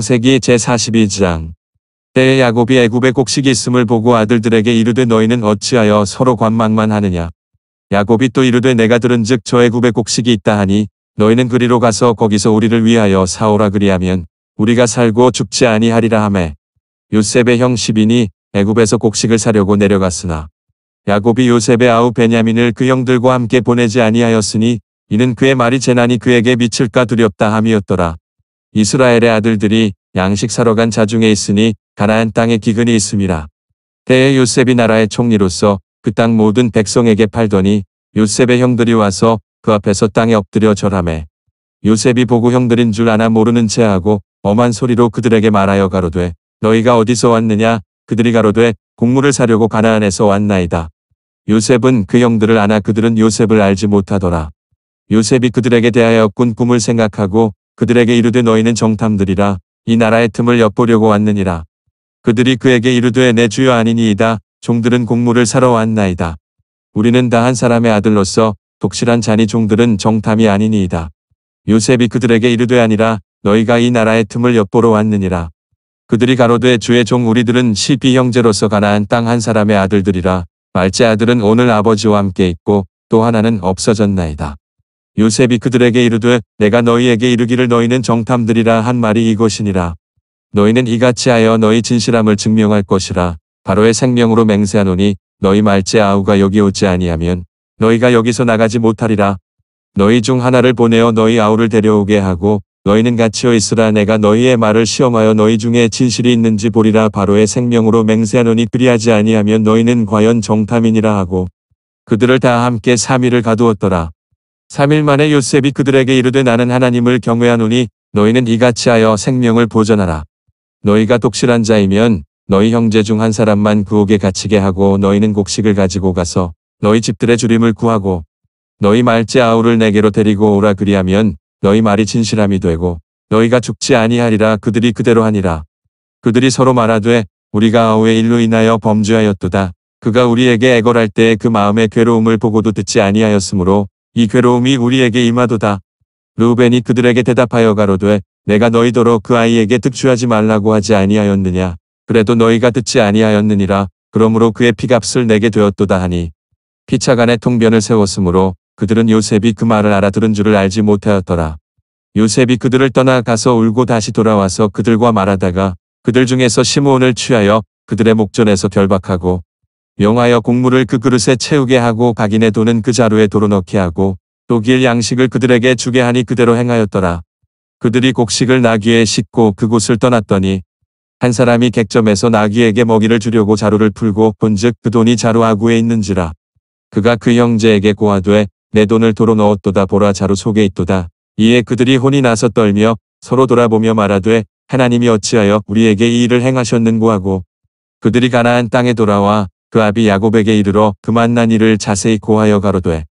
창세기 제42장 때에 야곱이 애굽의 곡식이 있음을 보고 아들들에게 이르되 너희는 어찌하여 서로 관망만 하느냐 야곱이 또 이르되 내가 들은즉 저애굽의 곡식이 있다 하니 너희는 그리로 가서 거기서 우리를 위하여 사오라 그리하면 우리가 살고 죽지 아니하리라 하매 요셉의 형1 0인이 애굽에서 곡식을 사려고 내려갔으나 야곱이 요셉의 아우 베냐민을 그 형들과 함께 보내지 아니하였으니 이는 그의 말이 재난이 그에게 미칠까 두렵다 함이었더라. 이스라엘의 아들들이 양식 사러 간 자중에 있으니 가나안 땅에 기근이 있음이라. 대에 요셉이 나라의 총리로서 그 땅 모든 백성에게 팔더니 요셉의 형들이 와서 그 앞에서 땅에 엎드려 절함에 요셉이 보고 형들인 줄 아나 모르는 채 하고 엄한 소리로 그들에게 말하여 가로되 너희가 어디서 왔느냐 그들이 가로되 곡물을 사려고 가나안에서 왔나이다. 요셉은 그 형들을 아나 그들은 요셉을 알지 못하더라. 요셉이 그들에게 대하여 꾼 꿈을 생각하고 그들에게 이르되 너희는 정탐들이라 이 나라의 틈을 엿보려고 왔느니라. 그들이 그에게 이르되 내 주여 아니니이다. 종들은 공물을 사러 왔나이다. 우리는 다 한 사람의 아들로서 독실한 자니 종들은 정탐이 아니니이다. 요셉이 그들에게 이르되 아니라 너희가 이 나라의 틈을 엿보러 왔느니라. 그들이 가로되 주의 종 우리들은 시비 형제로서 가나안 땅 한 사람의 아들들이라. 말째 아들은 오늘 아버지와 함께 있고 또 하나는 없어졌나이다. 요셉이 그들에게 이르되 내가 너희에게 이르기를 너희는 정탐들이라 한 말이 이것이니라. 너희는 이같이 하여 너희 진실함을 증명할 것이라. 바로의 생명으로 맹세하노니 너희 말째 아우가 여기 오지 아니하면 너희가 여기서 나가지 못하리라. 너희 중 하나를 보내어 너희 아우를 데려오게 하고 너희는 갇혀 있으라 내가 너희의 말을 시험하여 너희 중에 진실이 있는지 보리라 바로의 생명으로 맹세하노니 그리하지 아니하면 너희는 과연 정탐이니라 하고 그들을 다 함께 삼일을 가두었더라. 3일 만에 요셉이 그들에게 이르되 나는 하나님을 경외하노니 너희는 이같이 하여 생명을 보전하라. 너희가 독실한 자이면 너희 형제 중 한 사람만 그 옥에 갇히게 하고 너희는 곡식을 가지고 가서 너희 집들의 주림을 구하고 너희 말째 아우를 내게로 데리고 오라 그리하면 너희 말이 진실함이 되고 너희가 죽지 아니하리라 그들이 그대로 하니라. 그들이 서로 말하되 우리가 아우의 일로 인하여 범죄하였도다. 그가 우리에게 애걸할 때그 마음의 괴로움을 보고도 듣지 아니하였으므로 이 괴로움이 우리에게 임하도다. 루벤이 그들에게 대답하여 가로되 내가 너희더러 그 아이에게 득취하지 말라고 하지 아니하였느냐. 그래도 너희가 듣지 아니하였느니라. 그러므로 그의 피값을 내게 되었도다 하니. 피차간에 통변을 세웠으므로 그들은 요셉이 그 말을 알아들은 줄을 알지 못하였더라. 요셉이 그들을 떠나가서 울고 다시 돌아와서 그들과 말하다가 그들 중에서 시므온을 취하여 그들의 목전에서 결박하고 명하여 곡물을 그 그릇에 채우게 하고 각인의 돈은 그 자루에 도로넣게 하고 독일 양식을 그들에게 주게 하니 그대로 행하였더라. 그들이 곡식을 나귀에 싣고 그곳을 떠났더니 한 사람이 객점에서 나귀에게 먹이를 주려고 자루를 풀고 본즉 그 돈이 자루 아구에 있는지라. 그가 그 형제에게 고하되 내 돈을 도로 넣었도다 보라 자루 속에 있도다. 이에 그들이 혼이 나서 떨며 서로 돌아보며 말하되 하나님이 어찌하여 우리에게 이 일을 행하셨는고 하고 그들이 가나안 땅에 돌아와 그 아비 야곱에게 이르러 그 만난 이를 자세히 고하여 가로되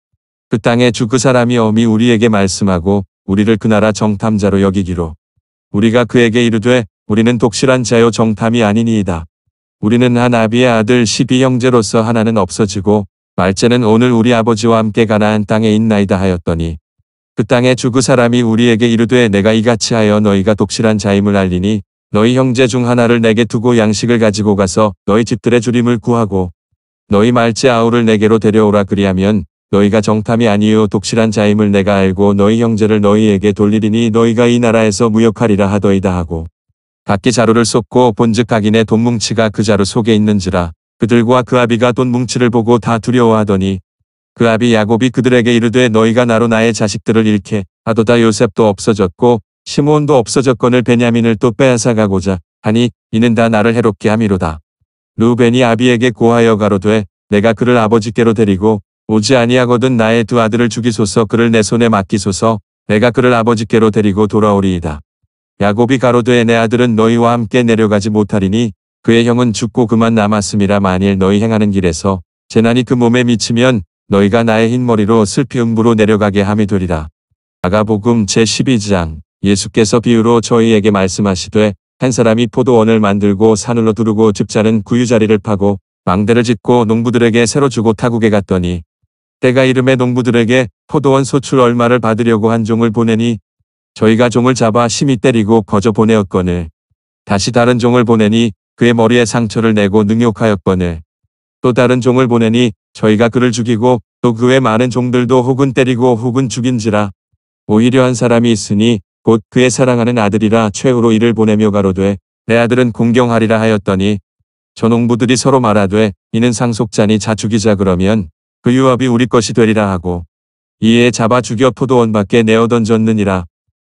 그 땅의 주그 사람이 어미 우리에게 말씀하고 우리를 그 나라 정탐자로 여기기로 우리가 그에게 이르되 우리는 독실한 자요 정탐이 아니니이다. 우리는 한 아비의 아들 시비 형제로서 하나는 없어지고 말째는 오늘 우리 아버지와 함께 가나안 땅에 있나이다 하였더니 그 땅의 주그 사람이 우리에게 이르되 내가 이같이 하여 너희가 독실한 자임을 알리니 너희 형제 중 하나를 내게 두고 양식을 가지고 가서 너희 집들의 주림을 구하고 너희 말지 아우를 내게로 데려오라 그리하면 너희가 정탐이 아니요 독실한 자임을 내가 알고 너희 형제를 너희에게 돌리리니 너희가 이 나라에서 무역하리라 하더이다 하고 각기 자루를 쏟고 본즉 각인의 돈뭉치가 그 자루 속에 있는지라 그들과 그 아비가 돈뭉치를 보고 다 두려워하더니 그 아비 야곱이 그들에게 이르되 너희가 나로 나의 자식들을 잃게 하도다 요셉도 없어졌고 시몬도 없어졌건을 베냐민을 또 빼앗아가고자 하니 이는 다 나를 해롭게 함이로다. 루벤이 아비에게 고하여 가로되 내가 그를 아버지께로 데리고 오지 아니하거든 나의 두 아들을 죽이소서 그를 내 손에 맡기소서 내가 그를 아버지께로 데리고 돌아오리이다. 야곱이 가로되 내 아들은 너희와 함께 내려가지 못하리니 그의 형은 죽고 그만 남았음이라 만일 너희 행하는 길에서 재난이 그 몸에 미치면 너희가 나의 흰머리로 슬피 음부로 내려가게 함이 되리라. 아가복음 제12장 예수께서 비유로 저희에게 말씀하시되 한 사람이 포도원을 만들고 산울로 두르고 집자는 구유자리를 파고 망대를 짓고 농부들에게 새로 주고 타국에 갔더니 때가 이름에 농부들에게 포도원 소출 얼마를 받으려고 한 종을 보내니 저희가 종을 잡아 심히 때리고 거저 보내었거늘 다시 다른 종을 보내니 그의 머리에 상처를 내고 능욕하였거늘 또 다른 종을 보내니 저희가 그를 죽이고 또 그의 많은 종들도 혹은 때리고 혹은 죽인지라 오히려 한 사람이 있으니 곧 그의 사랑하는 아들이라 최후로 이를 보내며 가로되 내 아들은 공경하리라 하였더니 저농부들이 서로 말하되 이는 상속자니 자죽이자 그러면 그 유압이 우리 것이 되리라 하고 이에 잡아 죽여 포도원 밖에 내어 던졌느니라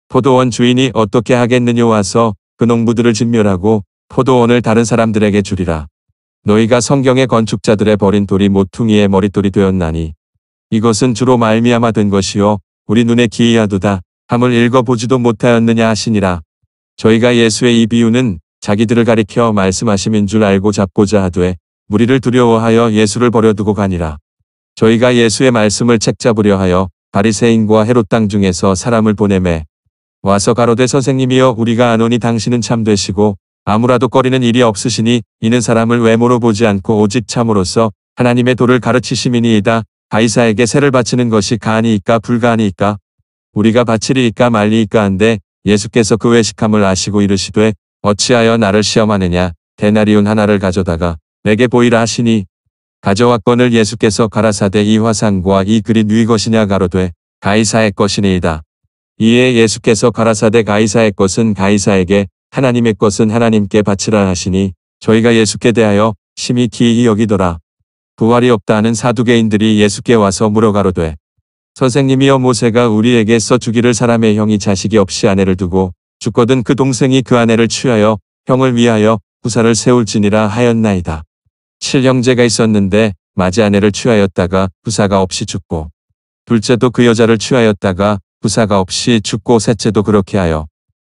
포도원 주인이 어떻게 하겠느냐 와서 그 농부들을 진멸하고 포도원을 다른 사람들에게 주리라 너희가 성경의 건축자들의 버린 돌이 모퉁이의 머릿돌이 되었나니 이것은 주로 말미암아 된 것이요 우리 눈에 기이하도다 함을 읽어보지도 못하였느냐 하시니라. 저희가 예수의 이 비유는 자기들을 가리켜 말씀하심인 줄 알고 잡고자 하되 무리를 두려워하여 예수를 버려두고 가니라. 저희가 예수의 말씀을 책잡으려 하여 바리새인과 헤롯 당 중에서 사람을 보내매 와서 가로되 선생님이여 우리가 아노니 당신은 참되시고 아무라도 꺼리는 일이 없으시니 이는 사람을 외모로 보지 않고 오직 참으로써 하나님의 도를 가르치심이니이다. 바이사에게 세를 바치는 것이 가하니이까 불가하니이까 우리가 바치리이까 말리이까 한데 예수께서 그 외식함을 아시고 이르시되 어찌하여 나를 시험하느냐 대나리온 하나를 가져다가 내게 보이라 하시니 가져왔건을 예수께서 가라사대 이 화상과 이 그리 누 것이냐 가로되 가이사의 것이니이다. 이에 예수께서 가라사대 가이사의 것은 가이사에게 하나님의 것은 하나님께 바치라 하시니 저희가 예수께 대하여 심히 기이 히 여기더라. 부활이 없다 하는 사두개인들이 예수께 와서 물어가로되 선생님이여 모세가 우리에게 써주기를 사람의 형이 자식이 없이 아내를 두고 죽거든 그 동생이 그 아내를 취하여 형을 위하여 후사를 세울지니라 하였나이다. 칠형제가 있었는데 마지 아내를 취하였다가 후사가 없이 죽고 둘째도 그 여자를 취하였다가 후사가 없이 죽고 셋째도 그렇게 하여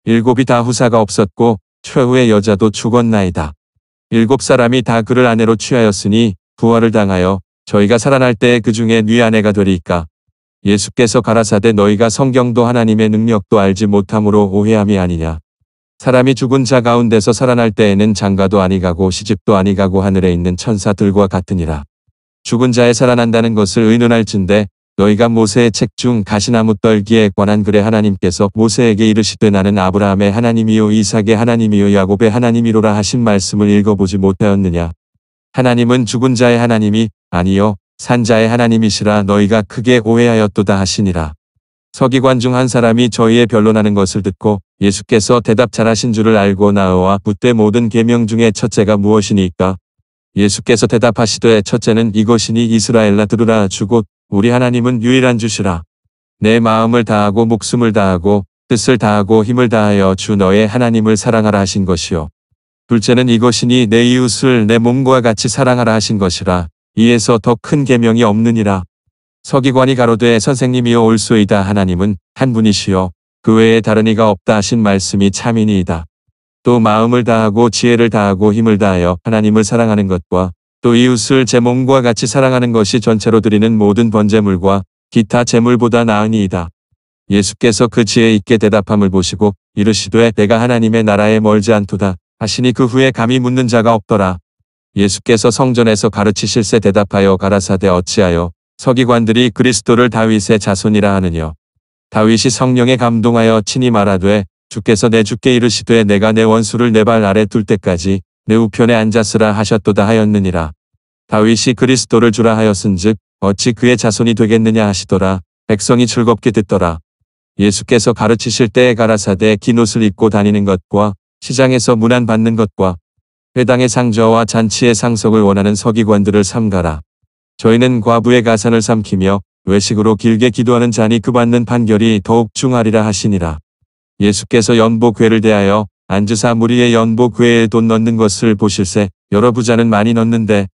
일곱이 다 후사가 없었고 최후의 여자도 죽었나이다. 일곱 사람이 다 그를 아내로 취하였으니 부활을 당하여 저희가 살아날 때그 중에 네 아내가 되리까 예수께서 가라사대 너희가 성경도 하나님의 능력도 알지 못함으로 오해함이 아니냐. 사람이 죽은 자 가운데서 살아날 때에는 장가도 아니가고 시집도 아니가고 하늘에 있는 천사들과 같으니라. 죽은 자에 살아난다는 것을 의논할진대 너희가 모세의 책 중 가시나무 떨기에 관한 글에 하나님께서 모세에게 이르시되 나는 아브라함의 하나님이요 이삭의 하나님이요 야곱의 하나님이로라 하신 말씀을 읽어보지 못하였느냐. 하나님은 죽은 자의 하나님이 아니요 산자의 하나님이시라 너희가 크게 오해하였도다 하시니라. 서기관 중 한 사람이 저희의 변론하는 것을 듣고 예수께서 대답 잘하신 줄을 알고 나와 그때 모든 계명 중에 첫째가 무엇이니까? 예수께서 대답하시되 첫째는 이것이니 이스라엘라 들으라 주고 우리 하나님은 유일한 주시라. 내 마음을 다하고 목숨을 다하고 뜻을 다하고 힘을 다하여 주 너의 하나님을 사랑하라 하신 것이요. 둘째는 이것이니 내 이웃을 내 몸과 같이 사랑하라 하신 것이라. 이에서 더 큰 계명이 없느니라. 서기관이 가로되 선생님이여 올소이다 하나님은 한분이시여그 외에 다른 이가 없다 하신 말씀이 참이니이다. 또 마음을 다하고 지혜를 다하고 힘을 다하여 하나님을 사랑하는 것과 또 이웃을 제 몸과 같이 사랑하는 것이 전체로 드리는 모든 번제물과 기타 제물보다 나으니이다. 예수께서 그 지혜 있게 대답함을 보시고 이르시되 내가 하나님의 나라에 멀지 않도다 하시니 그 후에 감히 묻는 자가 없더라. 예수께서 성전에서 가르치실새 대답하여 가라사대 어찌하여 서기관들이 그리스도를 다윗의 자손이라 하느냐 다윗이 성령에 감동하여 친히 말하되 주께서 내 주께 이르시되 내가 내 원수를 내 발 아래 둘 때까지 내 우편에 앉았으라 하셨도다 하였느니라. 다윗이 그리스도를 주라 하였은즉 어찌 그의 자손이 되겠느냐 하시더라. 백성이 즐겁게 듣더라. 예수께서 가르치실 때에 가라사대 긴 옷을 입고 다니는 것과 시장에서 문안 받는 것과 회당의 상저와 잔치의 상석을 원하는 서기관들을 삼가라. 저희는 과부의 가산을 삼키며 외식으로 길게 기도하는 잔이 그받는 판결이 더욱 중하리라 하시니라. 예수께서 연보괴를 대하여 안주사 무리의 연보괴에 돈 넣는 것을 보실세 여러 부자는 많이 넣는데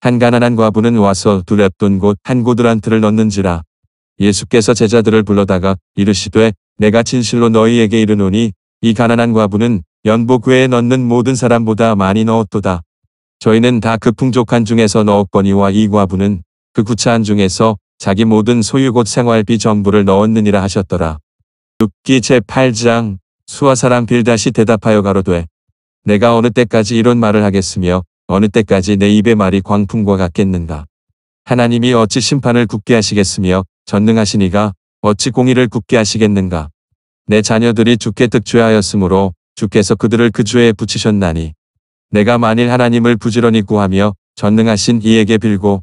한 가난한 과부는 와서 두렵돈곳한 고드란트를 넣는지라. 예수께서 제자들을 불러다가 이르시되 내가 진실로 너희에게 이르노니 이 가난한 과부는 연복외에 넣는 모든 사람보다 많이 넣었도다. 저희는 다 그 풍족한 중에서 넣었거니와 이 과부는 그 구차한 중에서 자기 모든 소유 곧 생활비 전부를 넣었느니라 하셨더라. 육기 제8장 수아 사람 빌다시 대답하여 가로되 내가 어느 때까지 이런 말을 하겠으며 어느 때까지 내 입의 말이 광풍과 같겠는가. 하나님이 어찌 심판을 굳게 하시겠으며 전능하시니가 어찌 공의를 굳게 하시겠는가. 내 자녀들이 죽게 득죄하였으므로 주께서 그들을 그주에 붙이셨나니 내가 만일 하나님을 부지런히 구하며 전능하신 이에게 빌고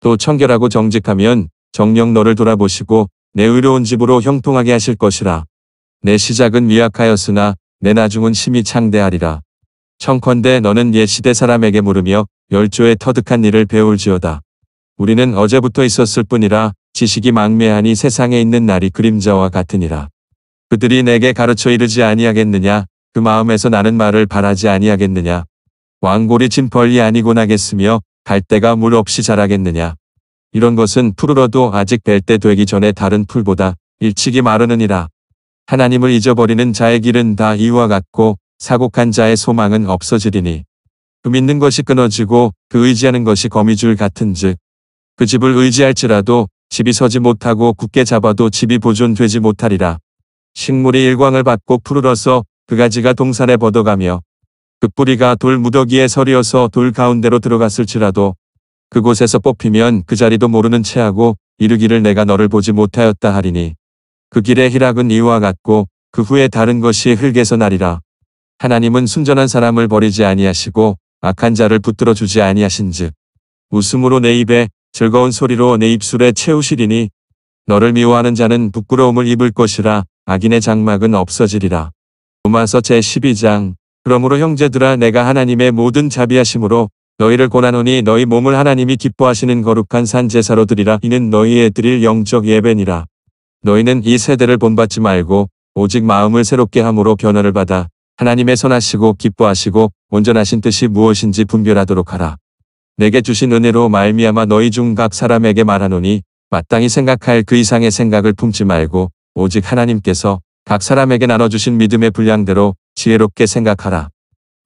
또 청결하고 정직하면 정령 너를 돌아보시고 내 의로운 집으로 형통하게 하실 것이라. 내 시작은 미약하였으나 내 나중은 심히 창대하리라. 청컨대 너는 옛시대 사람에게 물으며 열조의 터득한 일을 배울지어다. 우리는 어제부터 있었을 뿐이라 지식이 망매하니 세상에 있는 날이 그림자와 같으니라. 그들이 내게 가르쳐 이르지 아니하겠느냐 그 마음에서 나는 말을 바라지 아니하겠느냐. 왕골이 진 벌이 아니고 나겠으며 갈대가 물 없이 자라겠느냐. 이런 것은 푸르러도 아직 될때 되기 전에 다른 풀보다 일찍이 마르느니라. 하나님을 잊어버리는 자의 길은 다 이와 같고 사곡한 자의 소망은 없어지리니. 그 믿는 것이 끊어지고 그 의지하는 것이 거미줄 같은즉 그 집을 의지할지라도 집이 서지 못하고 굳게 잡아도 집이 보존되지 못하리라. 식물이 일광을 받고 푸르러서 그가지가 동산에 벗어가며그 뿌리가 돌 무더기에 서리어서 돌 가운데로 들어갔을지라도 그곳에서 뽑히면 그 자리도 모르는 체하고 이르기를 내가 너를 보지 못하였다 하리니 그 길의 희락은 이와 같고 그 후에 다른 것이 흙에서 나리라 하나님은 순전한 사람을 버리지 아니하시고 악한 자를 붙들어 주지 아니하신즉 웃음으로 내 입에 즐거운 소리로 내 입술에 채우시리니 너를 미워하는 자는 부끄러움을 입을 것이라 악인의 장막은 없어지리라 로마서 제12장 그러므로 형제들아 내가 하나님의 모든 자비하심으로 너희를 고난노니 너희 몸을 하나님이 기뻐하시는 거룩한 산제사로 드리라 이는 너희의 드릴 영적 예배니라. 너희는 이 세대를 본받지 말고 오직 마음을 새롭게 함으로 변화를 받아 하나님의 선하시고 기뻐하시고 온전하신 뜻이 무엇인지 분별하도록 하라. 내게 주신 은혜로 말미암아 너희 중 각 사람에게 말하노니 마땅히 생각할 그 이상의 생각을 품지 말고 오직 하나님께서 각 사람에게 나눠주신 믿음의 분량대로 지혜롭게 생각하라.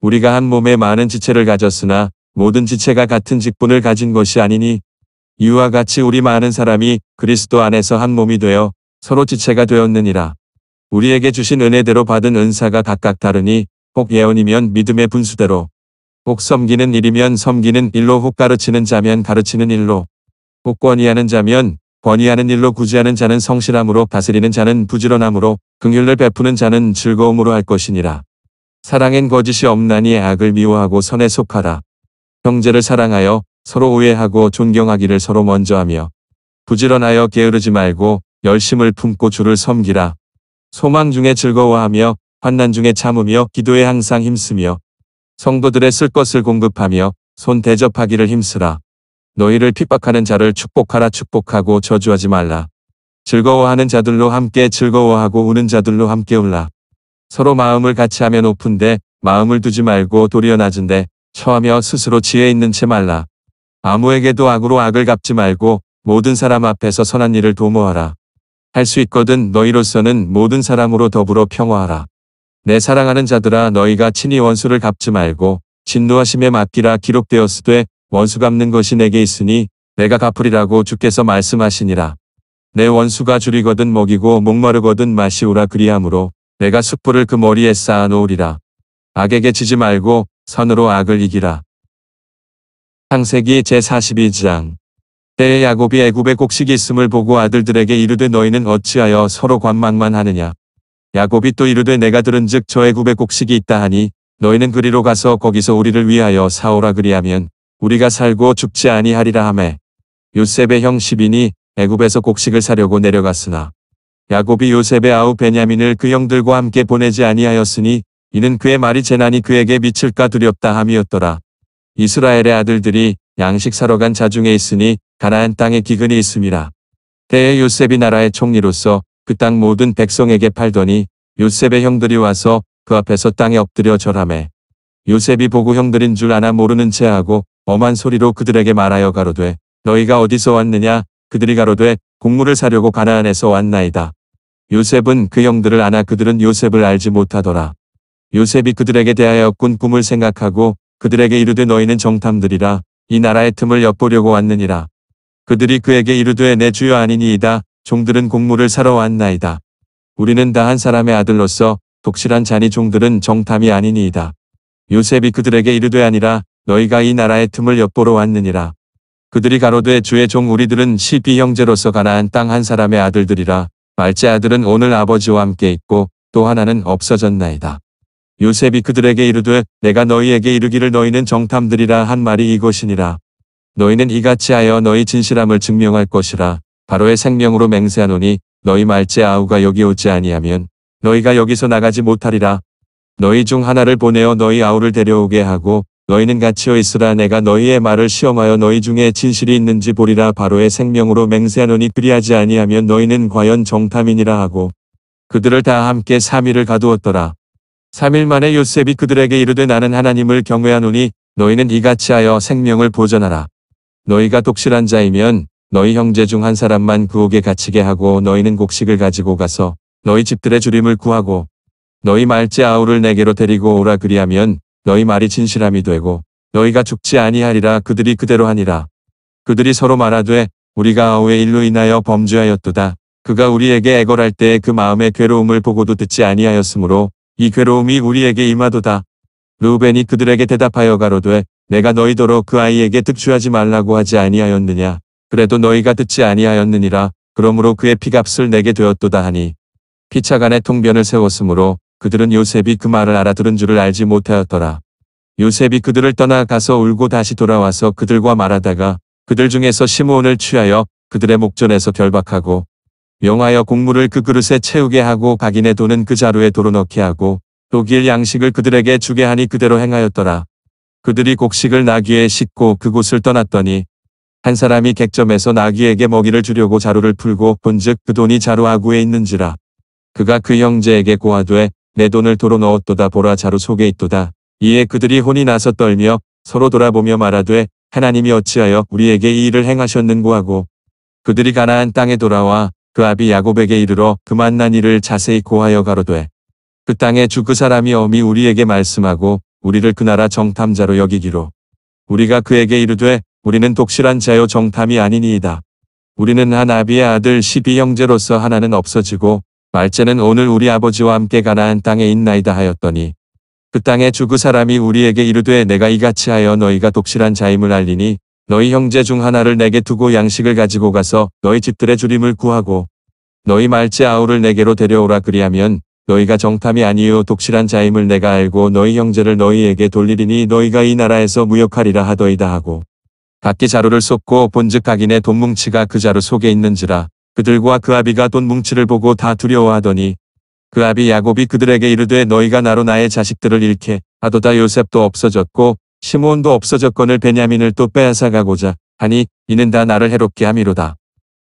우리가 한 몸에 많은 지체를 가졌으나 모든 지체가 같은 직분을 가진 것이 아니니 이와 같이 우리 많은 사람이 그리스도 안에서 한 몸이 되어 서로 지체가 되었느니라. 우리에게 주신 은혜대로 받은 은사가 각각 다르니 혹 예언이면 믿음의 분수대로 혹 섬기는 일이면 섬기는 일로 혹 가르치는 자면 가르치는 일로 혹 권위하는 자면 권위하는 일로 구제하는 자는 성실함으로 다스리는 자는 부지런함으로 긍휼을 베푸는 자는 즐거움으로 할 것이니라. 사랑엔 거짓이 없나니 악을 미워하고 선에 속하라. 형제를 사랑하여 서로 오해하고 존경하기를 서로 먼저 하며 부지런하여 게으르지 말고 열심을 품고 주를 섬기라. 소망 중에 즐거워하며 환난 중에 참으며 기도에 항상 힘쓰며 성도들의 쓸 것을 공급하며 손 대접하기를 힘쓰라. 너희를 핍박하는 자를 축복하라 축복하고 저주하지 말라. 즐거워하는 자들로 함께 즐거워하고 우는 자들로 함께 울라. 서로 마음을 같이 하면 높은데 마음을 두지 말고 도리어 낮은데 처하며 스스로 지혜 있는 채 말라. 아무에게도 악으로 악을 갚지 말고 모든 사람 앞에서 선한 일을 도모하라. 할 수 있거든 너희로서는 모든 사람으로 더불어 평화하라. 내 사랑하는 자들아 너희가 친히 원수를 갚지 말고 진노하심에 맡기라 기록되었으되 원수 갚는 것이 내게 있으니 내가 갚으리라고 주께서 말씀하시니라. 내 원수가 줄이거든 먹이고 목마르거든 마시오라그리하므로 내가 숯불을 그 머리에 쌓아놓으리라. 악에게 지지 말고 선으로 악을 이기라. 창세기 제42장 때에 야곱이 애굽에 곡식이 있음을 보고 아들들에게 이르되 너희는 어찌하여 서로 관망만 하느냐. 야곱이 또 이르되 내가 들은즉 저 애굽에 곡식이 있다 하니 너희는 그리로 가서 거기서 우리를 위하여 사오라 그리하면 우리가 살고 죽지 아니하리라 하매 요셉의 형 시빈이 애굽에서 곡식을 사려고 내려갔으나 야곱이 요셉의 아우 베냐민을 그 형들과 함께 보내지 아니하였으니 이는 그의 말이 재난이 그에게 미칠까 두렵다 함이었더라. 이스라엘의 아들들이 양식 사러 간 자중에 있으니 가나안 땅에 기근이 있음이라. 대에 요셉이 나라의 총리로서 그 땅 모든 백성에게 팔더니 요셉의 형들이 와서 그 앞에서 땅에 엎드려 절함해. 요셉이 보고 형들인 줄 아나 모르는 채하고 엄한 소리로 그들에게 말하여 가로되 너희가 어디서 왔느냐 그들이 가로되 곡물을 사려고 가나안에서 왔나이다. 요셉은 그 형들을 안아 그들은 요셉을 알지 못하더라. 요셉이 그들에게 대하여 꾼 꿈을 생각하고 그들에게 이르되 너희는 정탐들이라 이 나라의 틈을 엿보려고 왔느니라. 그들이 그에게 이르되 내 주여 아니니이다. 종들은 곡물을 사러 왔나이다. 우리는 다 한 사람의 아들로서 독실한 자니 종들은 정탐이 아니니이다. 요셉이 그들에게 이르되 아니라 너희가 이 나라의 틈을 엿보러 왔느니라. 그들이 가로되 주의 종 우리들은 시비 형제로서 가나안 땅 한 사람의 아들들이라 말째 아들은 오늘 아버지와 함께 있고 또 하나는 없어졌나이다. 요셉이 그들에게 이르되 내가 너희에게 이르기를 너희는 정탐들이라 한 말이 이곳이니라 너희는 이같이 하여 너희 진실함을 증명할 것이라 바로의 생명으로 맹세하노니 너희 말째 아우가 여기 오지 아니하면 너희가 여기서 나가지 못하리라. 너희 중 하나를 보내어 너희 아우를 데려오게 하고 너희는 갇혀 있으라 내가 너희의 말을 시험하여 너희 중에 진실이 있는지 보리라 바로의 생명으로 맹세하노니 그리하지 아니하면 너희는 과연 정탐이니라 하고 그들을 다 함께 3일을 가두었더라. 3일 만에 요셉이 그들에게 이르되 나는 하나님을 경외하노니 너희는 이같이 하여 생명을 보전하라. 너희가 독실한 자이면 너희 형제 중 한 사람만 구옥에 갇히게 하고 너희는 곡식을 가지고 가서 너희 집들의 주림을 구하고 너희 말째 아우를 내게로 데리고 오라 그리하면 너희 말이 진실함이 되고 너희가 죽지 아니하리라 그들이 그대로 하니라. 그들이 서로 말하되 우리가 아우의 일로 인하여 범죄하였도다. 그가 우리에게 애걸할 때의 그 마음의 괴로움을 보고도 듣지 아니하였으므로 이 괴로움이 우리에게 임하도다. 루벤이 그들에게 대답하여 가로되 내가 너희도러그 아이에게 득주하지 말라고 하지 아니하였느냐. 그래도 너희가 듣지 아니하였느니라. 그러므로 그의 피값을 내게 되었도다 하니 피차간의 통변을 세웠으므로 그들은 요셉이 그 말을 알아들은 줄을 알지 못하였더라. 요셉이 그들을 떠나 가서 울고 다시 돌아와서 그들과 말하다가 그들 중에서 시므온을 취하여 그들의 목전에서 결박하고 명하여 곡물을 그 그릇에 채우게 하고 각인의 돈은 그 자루에 도로 넣게 하고 독일 양식을 그들에게 주게 하니 그대로 행하였더라. 그들이 곡식을 나귀에 싣고 그곳을 떠났더니 한 사람이 객점에서 나귀에게 먹이를 주려고 자루를 풀고 본즉 그 돈이 자루 아구에 있는지라. 그가 그 형제에게 고하되 내 돈을 도로 넣었도다 보라 자루 속에 있도다. 이에 그들이 혼이 나서 떨며 서로 돌아보며 말하되 하나님이 어찌하여 우리에게 이 일을 행하셨는고 하고 그들이 가나안 땅에 돌아와 그 아비 야곱에게 이르러 그 만난 일을 자세히 고하여 가로되 그 땅에 주그 사람이 어미 우리에게 말씀하고 우리를 그 나라 정탐자로 여기기로 우리가 그에게 이르되 우리는 독실한 자요 정탐이 아니니이다. 우리는 한 아비의 아들 12형제로서 하나는 없어지고 말째는 오늘 우리 아버지와 함께 가나안 땅에 있나이다 하였더니 그 땅에 주그 사람이 우리에게 이르되 내가 이같이 하여 너희가 독실한 자임을 알리니 너희 형제 중 하나를 내게 두고 양식을 가지고 가서 너희 집들의 주림을 구하고 너희 말째 아우를 내게로 데려오라 그리하면 너희가 정탐이 아니요 독실한 자임을 내가 알고 너희 형제를 너희에게 돌리리니 너희가 이 나라에서 무역하리라 하더이다 하고 각기 자루를 쏟고 본즉 각인의 돈뭉치가 그 자루 속에 있는지라 그들과 그 아비가 돈 뭉치를 보고 다 두려워하더니 그 아비 야곱이 그들에게 이르되 너희가 나로 나의 자식들을 잃게 하도다 요셉도 없어졌고 시므온도 없어졌건을 베냐민을 또 빼앗아 가고자 하니 이는 다 나를 해롭게 함이로다.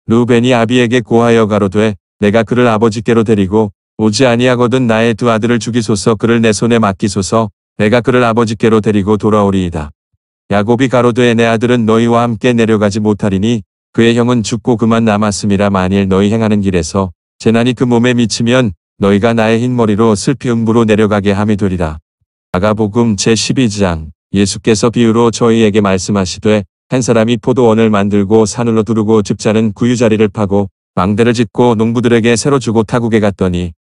루벤이 아비에게 고하여 가로되 내가 그를 아버지께로 데리고 오지 아니하거든 나의 두 아들을 죽이소서 그를 내 손에 맡기소서 내가 그를 아버지께로 데리고 돌아오리이다. 야곱이 가로되 내 아들은 너희와 함께 내려가지 못하리니 그의 형은 죽고 그만 남았음이라 만일 너희 행하는 길에서 재난이 그 몸에 미치면 너희가 나의 흰머리로 슬피 음부로 내려가게 함이 되리라. 아가복음 제12장 예수께서 비유로 저희에게 말씀하시되 한 사람이 포도원을 만들고 산울로 두르고 집자는 구유자리를 파고 망대를 짓고 농부들에게 새로 주고 타국에 갔더니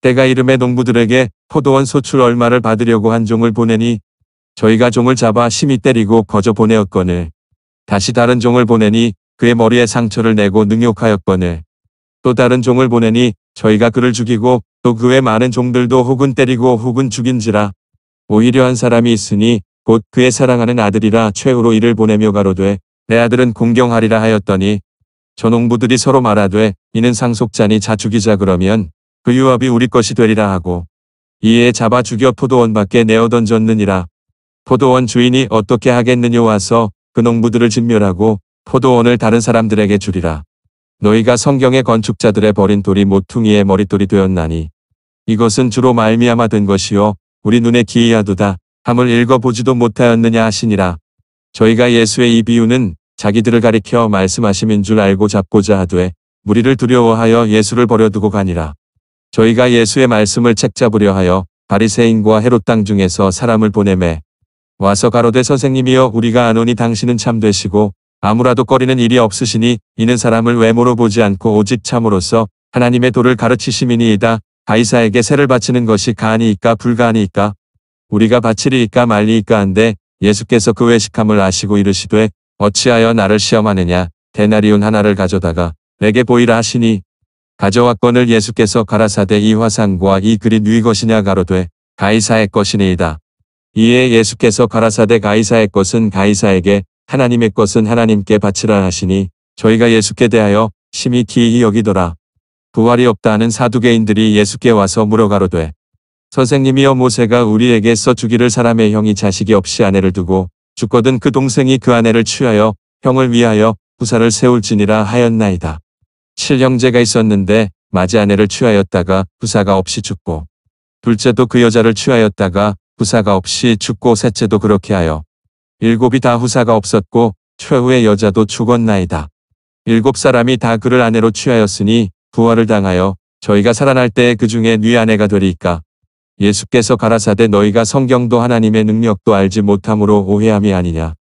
때가 이름에 농부들에게 포도원 소출 얼마를 받으려고 한 종을 보내니 저희가 종을 잡아 심히 때리고 거저 보내었거늘 다시 다른 종을 보내니 그의 머리에 상처를 내고 능욕하였거늘 또 다른 종을 보내니 저희가 그를 죽이고 또 그의 많은 종들도 혹은 때리고 혹은 죽인지라 오히려 한 사람이 있으니 곧 그의 사랑하는 아들이라 최후로 이를 보내며 가로되 내 아들은 공경하리라 하였더니 저 농부들이 서로 말하되 이는 상속자니 자죽이자 그러면 그 유업이 우리 것이 되리라 하고 이에 잡아 죽여 포도원 밖에 내어 던졌느니라 포도원 주인이 어떻게 하겠느냐 와서 그 농부들을 진멸하고 포도원을 다른 사람들에게 주리라. 너희가 성경의 건축자들의 버린 돌이 모퉁이의 머릿돌이 되었나니 이것은 주로 말미암아 된 것이요 우리 눈에 기이하도다 함을 읽어보지도 못하였느냐 하시니라. 저희가 예수의 이 비유는 자기들을 가리켜 말씀하심인 줄 알고 잡고자 하되 무리를 두려워하여 예수를 버려두고 가니라. 저희가 예수의 말씀을 책잡으려 하여 바리새인과 헤롯 땅 중에서 사람을 보내매 와서 가로되 선생님이여 우리가 아노니 당신은 참되시고 아무라도 꺼리는 일이 없으시니 이는 사람을 외모로 보지 않고 오직 참으로서 하나님의 도를 가르치시이니이다 가이사에게 세를 바치는 것이 가하니이까 불가하니이까 우리가 바치리이까 말리이까 한데 예수께서 그 외식함을 아시고 이르시되 어찌하여 나를 시험하느냐 대나리온 하나를 가져다가 내게 보이라 하시니 가져왔건을 예수께서 가라사대 이 화상과 이 글이 누이 것이냐 가로되 가이사의 것이니이다. 이에 예수께서 가라사대 가이사의 것은 가이사에게 하나님의 것은 하나님께 바치라 하시니 저희가 예수께 대하여 심히 기이 여기더라. 부활이 없다 하는 사두개인들이 예수께 와서 물어가로되 선생님이여 모세가 우리에게 써 주기를 사람의 형이 자식이 없이 아내를 두고 죽거든 그 동생이 그 아내를 취하여 형을 위하여 부사를 세울지니라 하였나이다. 칠형제가 있었는데 마지 아내를 취하였다가 부사가 없이 죽고 둘째도 그 여자를 취하였다가 부사가 없이 죽고 셋째도 그렇게 하여 일곱이 다 후사가 없었고 최후의 여자도 죽었나이다. 일곱 사람이 다 그를 아내로 취하였으니 부활을 당하여 저희가 살아날 때에 그 중에 네 아내가 되리까 예수께서 가라사대 너희가 성경도 하나님의 능력도 알지 못함으로 오해함이 아니냐.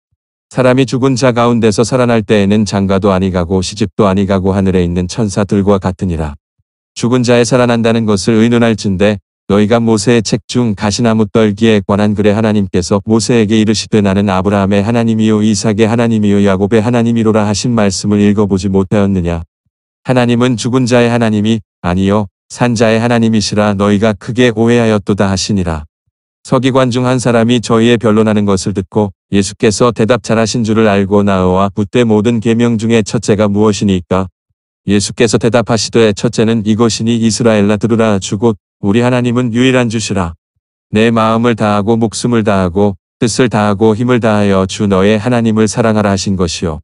사람이 죽은 자 가운데서 살아날 때에는 장가도 아니가고 시집도 아니가고 하늘에 있는 천사들과 같으니라. 죽은 자에 살아난다는 것을 의논할진대 너희가 모세의 책 중 가시나무 떨기에 관한 글에 하나님께서 모세에게 이르시되 나는 아브라함의 하나님이요 이삭의 하나님이요 야곱의 하나님이로라 하신 말씀을 읽어보지 못하였느냐. 하나님은 죽은 자의 하나님이 아니요 산자의 하나님이시라 너희가 크게 오해하였도다 하시니라. 서기관 중 한 사람이 저희의 변론하는 것을 듣고 예수께서 대답 잘하신 줄을 알고 나와 그때 모든 계명 중에 첫째가 무엇이니까 예수께서 대답하시되 첫째는 이것이니 이스라엘라 들으라 주고 우리 하나님은 유일한 주시라. 내 마음을 다하고 목숨을 다하고 뜻을 다하고 힘을 다하여 주 너의 하나님을 사랑하라 하신 것이요.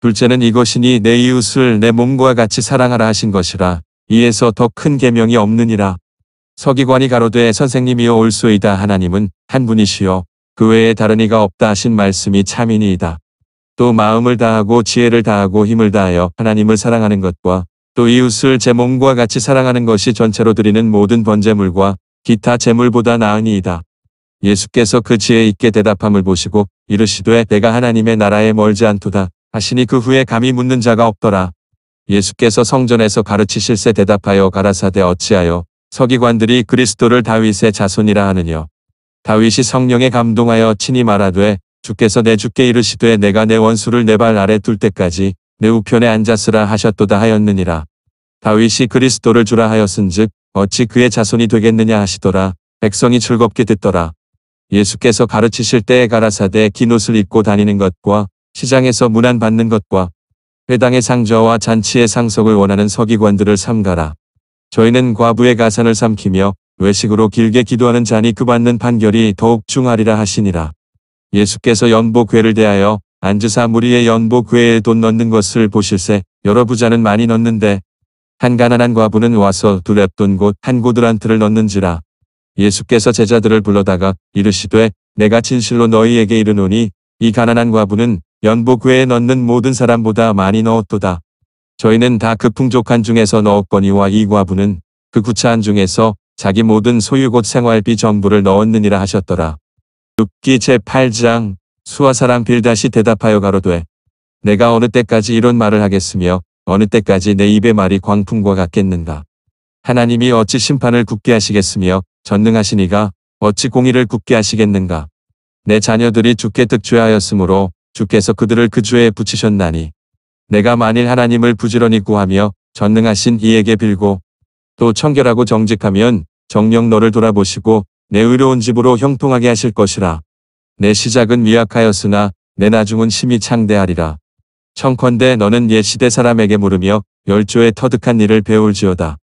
둘째는 이것이니 내 이웃을 내 몸과 같이 사랑하라 하신 것이라. 이에서 더 큰 계명이 없느니라. 서기관이 가로되 선생님이여 올소이다 하나님은 한 분이시요. 그 외에 다른 이가 없다 하신 말씀이 참이니이다. 또 마음을 다하고 지혜를 다하고 힘을 다하여 하나님을 사랑하는 것과 또 이웃을 제 몸과 같이 사랑하는 것이 전체로 드리는 모든 번제물과 기타 제물보다 나으니이다. 예수께서 그 지혜 있게 대답함을 보시고 이르시되 내가 하나님의 나라에 멀지 않도다 하시니 그 후에 감히 묻는 자가 없더라. 예수께서 성전에서 가르치실새 대답하여 가라사대 어찌하여 서기관들이 그리스도를 다윗의 자손이라 하느뇨. 다윗이 성령에 감동하여 친히 말하되 주께서 내 주께 이르시되 내가 내 원수를 내 발 아래 둘 때까지 내 우편에 앉았으라 하셨도다 하였느니라. 다윗이 그리스도를 주라 하였은즉 어찌 그의 자손이 되겠느냐 하시더라. 백성이 즐겁게 듣더라. 예수께서 가르치실 때에 가라사대 긴 옷을 입고 다니는 것과 시장에서 문안 받는 것과 회당의 상저와 잔치의 상석을 원하는 서기관들을 삼가라. 저희는 과부의 가산을 삼키며 외식으로 길게 기도하는 자니 그 받는 판결이 더욱 중하리라 하시니라. 예수께서 연보괴를 대하여 안주사 무리의 연보 괴에 돈 넣는 것을 보실세 여러 부자는 많이 넣는데 한 가난한 과부는 와서 두랩돈 곧한 고드란트를 넣는지라 예수께서 제자들을 불러다가 이르시되 내가 진실로 너희에게 이르노니 이 가난한 과부는 연보 괴에 넣는 모든 사람보다 많이 넣었도다 저희는 다 그 풍족한 중에서 넣었거니와 이 과부는 그 구차한 중에서 자기 모든 소유 곧 생활비 전부를 넣었느니라 하셨더라. 눕기 제8장 수아사랑 빌다시 대답하여 가로되 내가 어느 때까지 이런 말을 하겠으며 어느 때까지 내 입의 말이 광풍과 같겠는가. 하나님이 어찌 심판을 굳게 하시겠으며 전능하시니가 어찌 공의를 굳게 하시겠는가. 내 자녀들이 죽게 득죄하였으므로 주께서 그들을 그 죄에 붙이셨나니 내가 만일 하나님을 부지런히 구하며 전능하신 이에게 빌고 또 청결하고 정직하면 정령 너를 돌아보시고 내 의로운 집으로 형통하게 하실 것이라. 내 시작은 위약하였으나 내 나중은 심히 창대하리라. 청컨대 너는 예시대 사람에게 물으며 열조의 터득한 일을 배울지어다.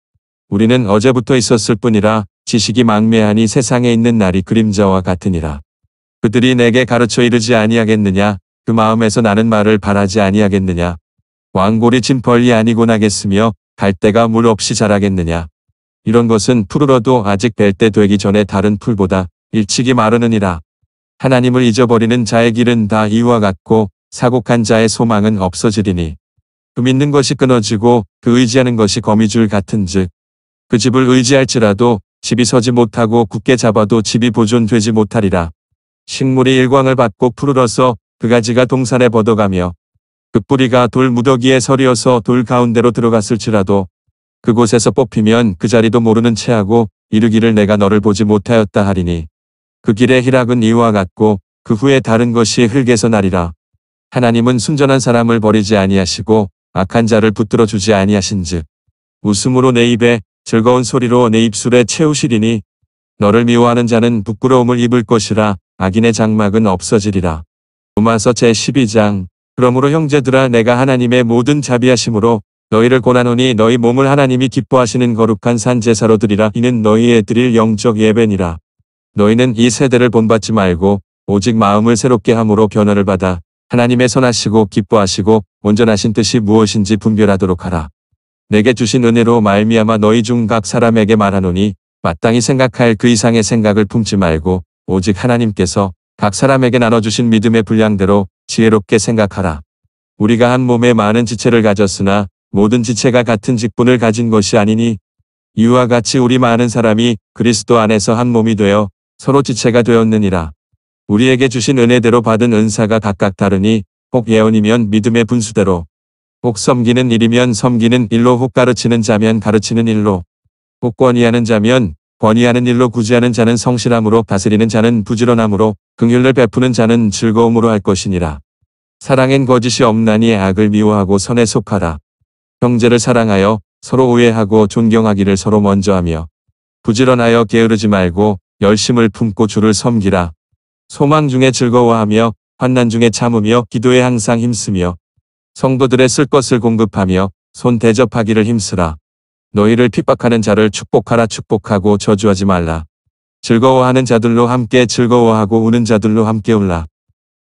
우리는 어제부터 있었을 뿐이라 지식이 망매하니 세상에 있는 날이 그림자와 같으니라. 그들이 내게 가르쳐 이르지 아니하겠느냐 그 마음에서 나는 말을 바라지 아니하겠느냐 왕골이 진벌리 아니고 나겠으며 갈대가 물 없이 자라겠느냐 이런 것은 푸르러도 아직 벨 때 되기 전에 다른 풀보다 일찍이 마르느니라. 하나님을 잊어버리는 자의 길은 다 이와 같고 사곡한 자의 소망은 없어지리니 그 믿는 것이 끊어지고 그 의지하는 것이 거미줄 같은즉 그 집을 의지할지라도 집이 서지 못하고 굳게 잡아도 집이 보존되지 못하리라. 식물이 일광을 받고 푸르러서 그 가지가 동산에 벗어가며그 뿌리가 돌 무더기에 서리어서 돌 가운데로 들어갔을지라도 그곳에서 뽑히면 그 자리도 모르는 체하고 이르기를 내가 너를 보지 못하였다 하리니 그 길의 희락은 이와 같고 그 후에 다른 것이 흙에서 나리라. 하나님은 순전한 사람을 버리지 아니하시고 악한 자를 붙들어 주지 아니하신즉 웃음으로 내 입에 즐거운 소리로 내 입술에 채우시리니 너를 미워하는 자는 부끄러움을 입을 것이라 악인의 장막은 없어지리라. 로마서 제12장 그러므로 형제들아 내가 하나님의 모든 자비하심으로 너희를 고난노니 너희 몸을 하나님이 기뻐하시는 거룩한 산제사로 드리라 이는 너희의 드릴 영적 예배니라. 너희는 이 세대를 본받지 말고 오직 마음을 새롭게 함으로 변화를 받아 하나님의 선하시고 기뻐하시고 온전하신 뜻이 무엇인지 분별하도록 하라. 내게 주신 은혜로 말미암아 너희 중 각 사람에게 말하노니 마땅히 생각할 그 이상의 생각을 품지 말고 오직 하나님께서 각 사람에게 나눠주신 믿음의 분량대로 지혜롭게 생각하라. 우리가 한 몸에 많은 지체를 가졌으나 모든 지체가 같은 직분을 가진 것이 아니니 이와 같이 우리 많은 사람이 그리스도 안에서 한 몸이 되어 서로 지체가 되었느니라. 우리에게 주신 은혜대로 받은 은사가 각각 다르니 혹 예언이면 믿음의 분수대로 혹 섬기는 일이면 섬기는 일로 혹 가르치는 자면 가르치는 일로 혹 권위하는 자면 권위하는 일로 구제하는 자는 성실함으로 다스리는 자는 부지런함으로 긍휼을 베푸는 자는 즐거움으로 할 것이니라. 사랑엔 거짓이 없나니 악을 미워하고 선에 속하라. 형제를 사랑하여 서로 오해하고 존경하기를 서로 먼저 하며 부지런하여 게으르지 말고 열심을 품고 주를 섬기라. 소망 중에 즐거워하며 환난 중에 참으며 기도에 항상 힘쓰며 성도들의 쓸 것을 공급하며 손 대접하기를 힘쓰라. 너희를 핍박하는 자를 축복하라 축복하고 저주하지 말라. 즐거워하는 자들로 함께 즐거워하고 우는 자들로 함께 울라.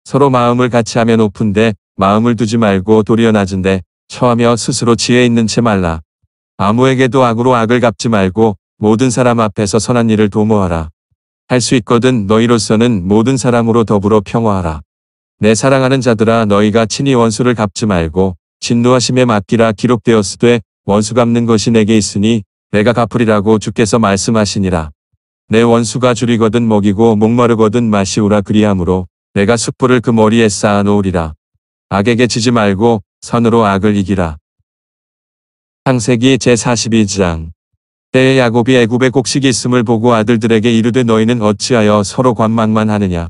서로 마음을 같이 하면 높은데 마음을 두지 말고 도리어 낮은데 처하며 스스로 지혜 있는 채 말라. 아무에게도 악으로 악을 갚지 말고 모든 사람 앞에서 선한 일을 도모하라. 할수 있거든 너희로서는 모든 사람으로 더불어 평화하라. 내 사랑하는 자들아 너희가 친히 원수를 갚지 말고 진노하심에 맡기라 기록되었으되 원수 갚는 것이 내게 있으니 내가 갚으리라고 주께서 말씀하시니라. 내 원수가 줄이거든 먹이고 목마르거든 마시우라 그리함으로 내가 숯불을 그 머리에 쌓아 놓으리라. 악에게 지지 말고 선으로 악을 이기라. 창세기 제42장 때에 야곱이 애굽의 곡식이 있음을 보고 아들들에게 이르되 너희는 어찌하여 서로 관망만 하느냐.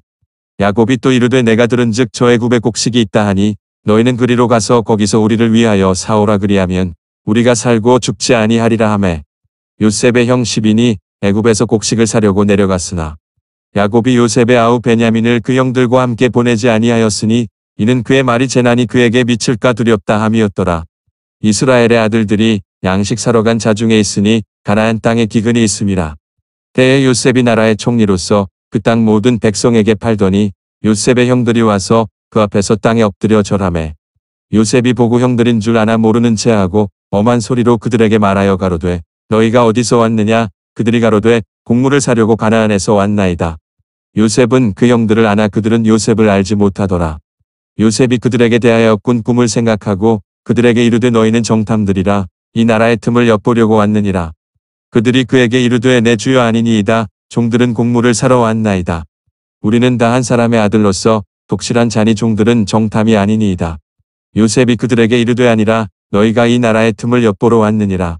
야곱이 또 이르되 내가 들은즉 저애굽의 곡식이 있다 하니 너희는 그리로 가서 거기서 우리를 위하여 사오라 그리하면 우리가 살고 죽지 아니하리라 하매 요셉의 형1 0인이 애굽에서 곡식을 사려고 내려갔으나 야곱이 요셉의 아우 베냐민을 그 형들과 함께 보내지 아니하였으니 이는 그의 말이 재난이 그에게 미칠까 두렵다 함이었더라. 이스라엘의 아들들이 양식 사러 간 자중에 있으니 가나안 땅에 기근이 있음이라. 때에 요셉이 나라의 총리로서 그 땅 모든 백성에게 팔더니 요셉의 형들이 와서 그 앞에서 땅에 엎드려 절함에 요셉이 보고 형들인 줄 아나 모르는 채 하고 엄한 소리로 그들에게 말하여 가로되 너희가 어디서 왔느냐 그들이 가로되 곡물을 사려고 가나안에서 왔나이다. 요셉은 그 형들을 아나 그들은 요셉을 알지 못하더라. 요셉이 그들에게 대하여 꾼 꿈을 생각하고 그들에게 이르되 너희는 정탐들이라 이 나라의 틈을 엿보려고 왔느니라. 그들이 그에게 이르되 내 주여 아니니이다. 종들은 공물을 사러 왔나이다. 우리는 다 한 사람의 아들로서 독실한 자니 종들은 정탐이 아니니이다. 요셉이 그들에게 이르되 아니라 너희가 이 나라의 틈을 엿보러 왔느니라.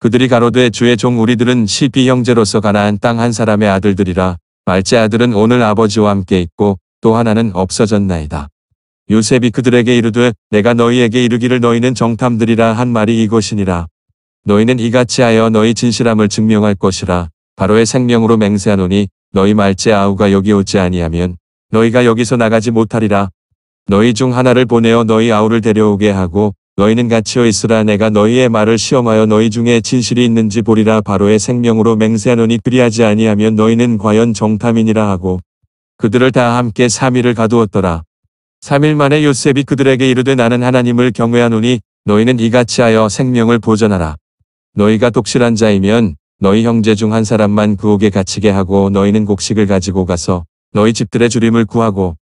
그들이 가로되 주의 종 우리들은 시비 형제로서 가나안 땅 한 사람의 아들들이라. 말째 아들은 오늘 아버지와 함께 있고 또 하나는 없어졌나이다. 요셉이 그들에게 이르되 내가 너희에게 이르기를 너희는 정탐들이라 한 말이 이곳이니라 너희는 이같이 하여 너희 진실함을 증명할 것이라. 바로의 생명으로 맹세하노니 너희 말째 아우가 여기 오지 아니하면 너희가 여기서 나가지 못하리라. 너희 중 하나를 보내어 너희 아우를 데려오게 하고 너희는 갇혀 있으라 내가 너희의 말을 시험하여 너희 중에 진실이 있는지 보리라 바로의 생명으로 맹세하노니 그리하지 아니하면 너희는 과연 정탐이니라 하고 그들을 다 함께 3일을 가두었더라. 3일 만에 요셉이 그들에게 이르되 나는 하나님을 경외하노니 너희는 이같이 하여 생명을 보전하라. 너희가 독실한 자이면 너희 형제 중 한 사람만 그 옥에 갇히게 하고 너희는 곡식을 가지고 가서 너희 집들의 주림을 구하고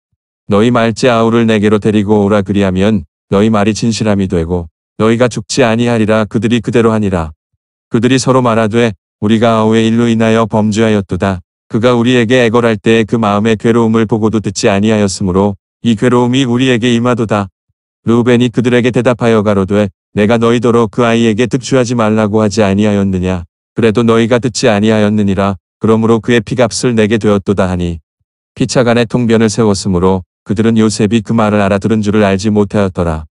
너희 말째 아우를 내게로 데리고 오라 그리하면 너희 말이 진실함이 되고 너희가 죽지 아니하리라 그들이 그대로 하니라. 그들이 서로 말하되 우리가 아우의 일로 인하여 범죄하였도다. 그가 우리에게 애걸할 때 그 마음의 괴로움을 보고도 듣지 아니하였으므로 이 괴로움이 우리에게 임하도다. 루벤이 그들에게 대답하여 가로되 내가 너희더러 그 아이에게 득취하지 말라고 하지 아니하였느냐. 그래도 너희가 듣지 아니하였느니라. 그러므로 그의 피값을 내게 되었도다 하니. 피차간에 통변을 세웠으므로 그들은 요셉이 그 말을 알아들은 줄을 알지 못하였더라.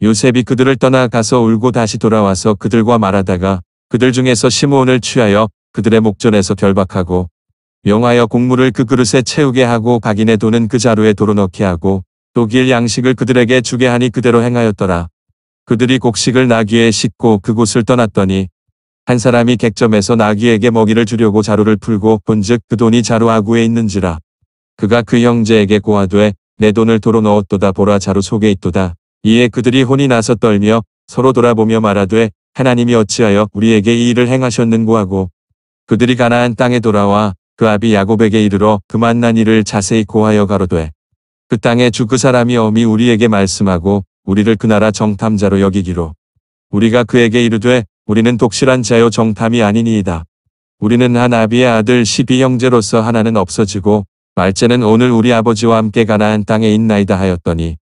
요셉이 그들을 떠나 가서 울고 다시 돌아와서 그들과 말하다가 그들 중에서 시므온을 취하여 그들의 목전에서 결박하고 명하여 곡물을 그 그릇에 채우게 하고 각인의 돈은 그 자루에 도로넣게 하고 독일 양식을 그들에게 주게 하니 그대로 행하였더라. 그들이 곡식을 나귀에 싣고 그곳을 떠났더니 한 사람이 객점에서 나귀에게 먹이를 주려고 자루를 풀고 본즉 그 돈이 자루 아구에 있는지라. 그가 그 형제에게 고하되 내 돈을 도로 넣었도다 보라 자루 속에 있도다. 이에 그들이 혼이 나서 떨며 서로 돌아보며 말하되 하나님이 어찌하여 우리에게 이 일을 행하셨는고 하고 그들이 가나안 땅에 돌아와 그 아비 야곱에게 이르러 그 만난 일을 자세히 고하여 가로되 그땅에주그 사람이 어미 우리에게 말씀하고 우리를 그 나라 정탐자로 여기기로 우리가 그에게 이르되 우리는 독실한 자요 정탐이 아니니이다. 우리는 한 아비의 아들 시비 형제로서 하나는 없어지고 말째는 오늘 우리 아버지와 함께 가나안 땅에 있나이다 하였더니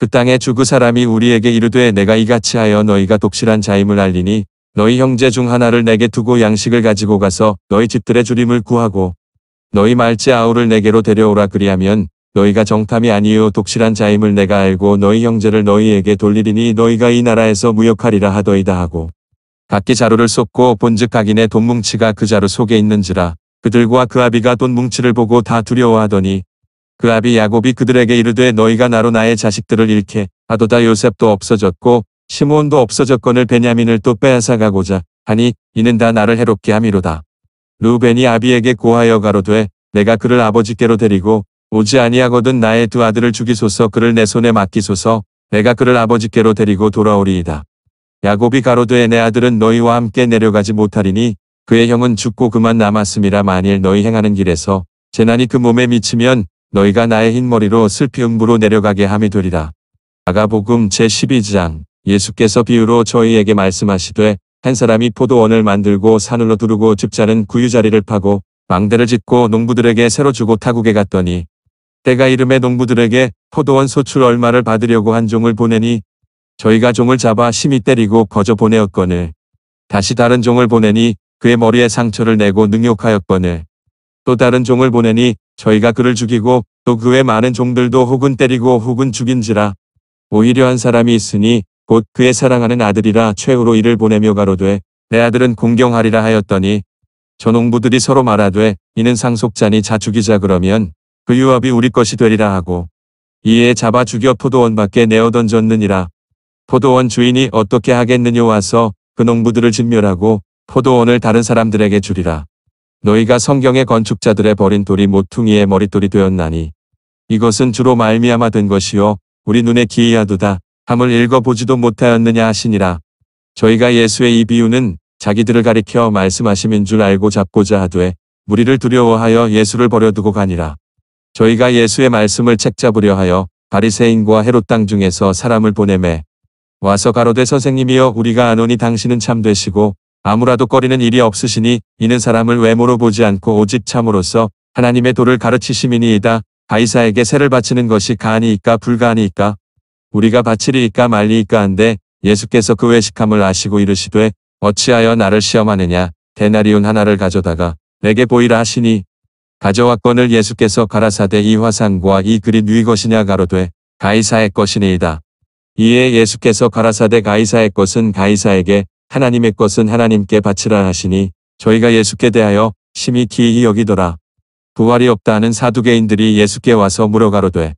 그땅에주그 사람이 우리에게 이르되 내가 이같이 하여 너희가 독실한 자임을 알리니 너희 형제 중 하나를 내게 두고 양식을 가지고 가서 너희 집들의 주림을 구하고 너희 말지 아우를 내게로 데려오라 그리하면 너희가 정탐이 아니요 독실한 자임을 내가 알고 너희 형제를 너희에게 돌리리니 너희가 이 나라에서 무역하리라 하더이다 하고 각기 자루를 쏟고 본즉 각인의 돈 뭉치가 그 자루 속에 있는지라 그들과 그 아비가 돈 뭉치를 보고 다 두려워하더니 그 아비 야곱이 그들에게 이르되 너희가 나로 나의 자식들을 잃게 하도다 요셉도 없어졌고 시므온도 없어졌건을 베냐민을 또 빼앗아가고자 하니 이는 다 나를 해롭게 함이로다. 루벤이 아비에게 고하여 가로되 내가 그를 아버지께로 데리고 오지 아니하거든 나의 두 아들을 죽이소서 그를 내 손에 맡기소서 내가 그를 아버지께로 데리고 돌아오리이다. 야곱이 가로되 내 아들은 너희와 함께 내려가지 못하리니 그의 형은 죽고 그만 남았음이라 만일 너희 행하는 길에서 재난이 그 몸에 미치면 너희가 나의 흰머리로 슬피 음부로 내려가게 함이 되리라. 아가복음 제12장 예수께서 비유로 저희에게 말씀하시되 한 사람이 포도원을 만들고 산으로 두르고 집자는 구유자리를 파고 망대를 짓고 농부들에게 새로 주고 타국에 갔더니 때가 이름의 농부들에게 포도원 소출 얼마를 받으려고 한 종을 보내니 저희가 종을 잡아 심히 때리고 거저 보내었거늘 다시 다른 종을 보내니 그의 머리에 상처를 내고 능욕하였거늘 또 다른 종을 보내니 저희가 그를 죽이고 또 그의 많은 종들도 혹은 때리고 혹은 죽인지라 오히려 한 사람이 있으니 곧 그의 사랑하는 아들이라 최후로 이를 보내며 가로되 내 아들은 공경하리라 하였더니 전농부들이 서로 말하되 이는 상속자니 자죽이자 그러면 그 유업이 우리 것이 되리라 하고 이에 잡아 죽여 포도원 밖에 내어 던졌느니라 포도원 주인이 어떻게 하겠느냐 와서 그 농부들을 진멸하고 포도원을 다른 사람들에게 주리라 너희가 성경의 건축자들의 버린 돌이 모퉁이의 머릿돌이 되었나니 이것은 주로 말미암아 된 것이요 우리 눈에 기이하도다 함을 읽어보지도 못하였느냐 하시니라. 저희가 예수의 이 비유는 자기들을 가리켜 말씀하심인 줄 알고 잡고자 하되 무리를 두려워하여 예수를 버려두고 가니라. 저희가 예수의 말씀을 책잡으려 하여 바리새인과 헤롯 당 중에서 사람을 보내매 와서 가로되 선생님이여 우리가 아노니 당신은 참되시고 아무라도 꺼리는 일이 없으시니 이는 사람을 외모로 보지 않고 오직 참으로써 하나님의 도를 가르치심이니이다. 바이사에게 세를 바치는 것이 가하니이까 불가하니이까 우리가 바치리이까 말리이까 한데 예수께서 그 외식함을 아시고 이르시되 어찌하여 나를 시험하느냐 대나리온 하나를 가져다가 내게 보이라 하시니 가져왔건을 예수께서 가라사대 이 화상과 이 그리 누 것이냐 가로되 가이사의 것이니이다. 이에 예수께서 가라사대 가이사의 것은 가이사에게 하나님의 것은 하나님께 바치라 하시니 저희가 예수께 대하여 심히 기이 히 여기더라. 부활이 없다 하는 사두개인들이 예수께 와서 물어가로되